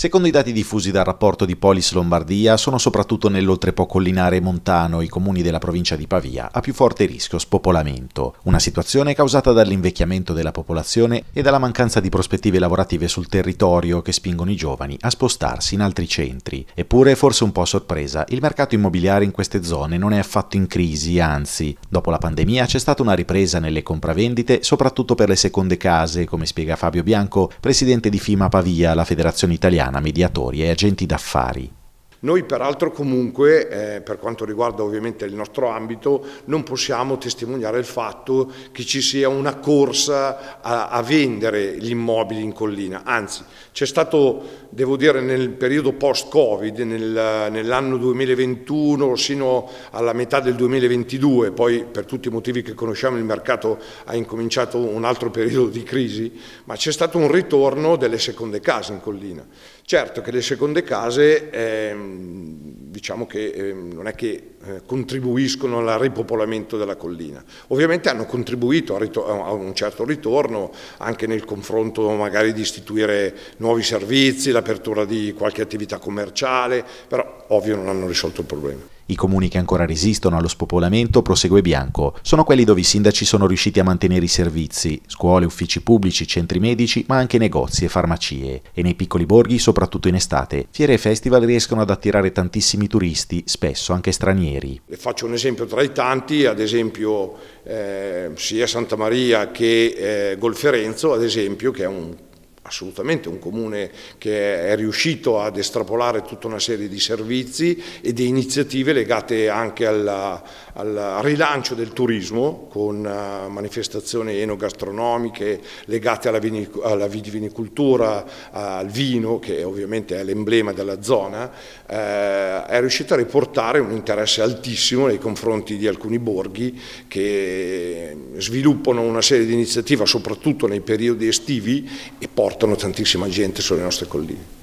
Secondo i dati diffusi dal rapporto di Polis Lombardia, sono soprattutto nell'oltrepo collinare montano i comuni della provincia di Pavia a più forte rischio spopolamento, una situazione causata dall'invecchiamento della popolazione e dalla mancanza di prospettive lavorative sul territorio che spingono i giovani a spostarsi in altri centri. Eppure, forse un po' a sorpresa, il mercato immobiliare in queste zone non è affatto in crisi, anzi, dopo la pandemia c'è stata una ripresa nelle compravendite, soprattutto per le seconde case, come spiega Fabio Bianco, presidente di FIMA Pavia, la federazione italiana americana mediatori e agenti d'affari noi peraltro comunque, eh, per quanto riguarda ovviamente il nostro ambito, non possiamo testimoniare il fatto che ci sia una corsa a, a vendere gli immobili in collina, anzi c'è stato, devo dire, nel periodo post-Covid, nel, nell'anno 2021 sino alla metà del 2022, poi per tutti i motivi che conosciamo il mercato ha incominciato un altro periodo di crisi, ma c'è stato un ritorno delle seconde case in collina. Certo che le seconde case... Eh, Ehm, diciamo che ehm, non è che eh, contribuiscono al ripopolamento della collina. Ovviamente hanno contribuito a, un certo ritorno anche nel confronto magari di istituire nuovi servizi, l'apertura di qualche attività commerciale, però ovvio non hanno risolto il problema. I comuni che ancora resistono allo spopolamento, prosegue Bianco, sono quelli dove i sindaci sono riusciti a mantenere i servizi, scuole, uffici pubblici, centri medici, ma anche negozi e farmacie. E nei piccoli borghi, soprattutto in estate, fiere e festival riescono ad attirare tantissimi turisti, spesso anche stranieri. faccio un esempio tra i tanti, ad esempio eh, sia Santa Maria che eh, Golferenzo, ad esempio, che è un assolutamente un comune che è riuscito ad estrapolare tutta una serie di servizi e di iniziative legate anche alla, al rilancio del turismo con eh, manifestazioni enogastronomiche legate alla, vinic alla vitivinicoltura, al vino che ovviamente è l'emblema della zona, eh, è riuscito a riportare un interesse altissimo nei confronti di alcuni borghi che sviluppano una serie di iniziative soprattutto nei periodi estivi e portano tantissima gente sulle nostre colline.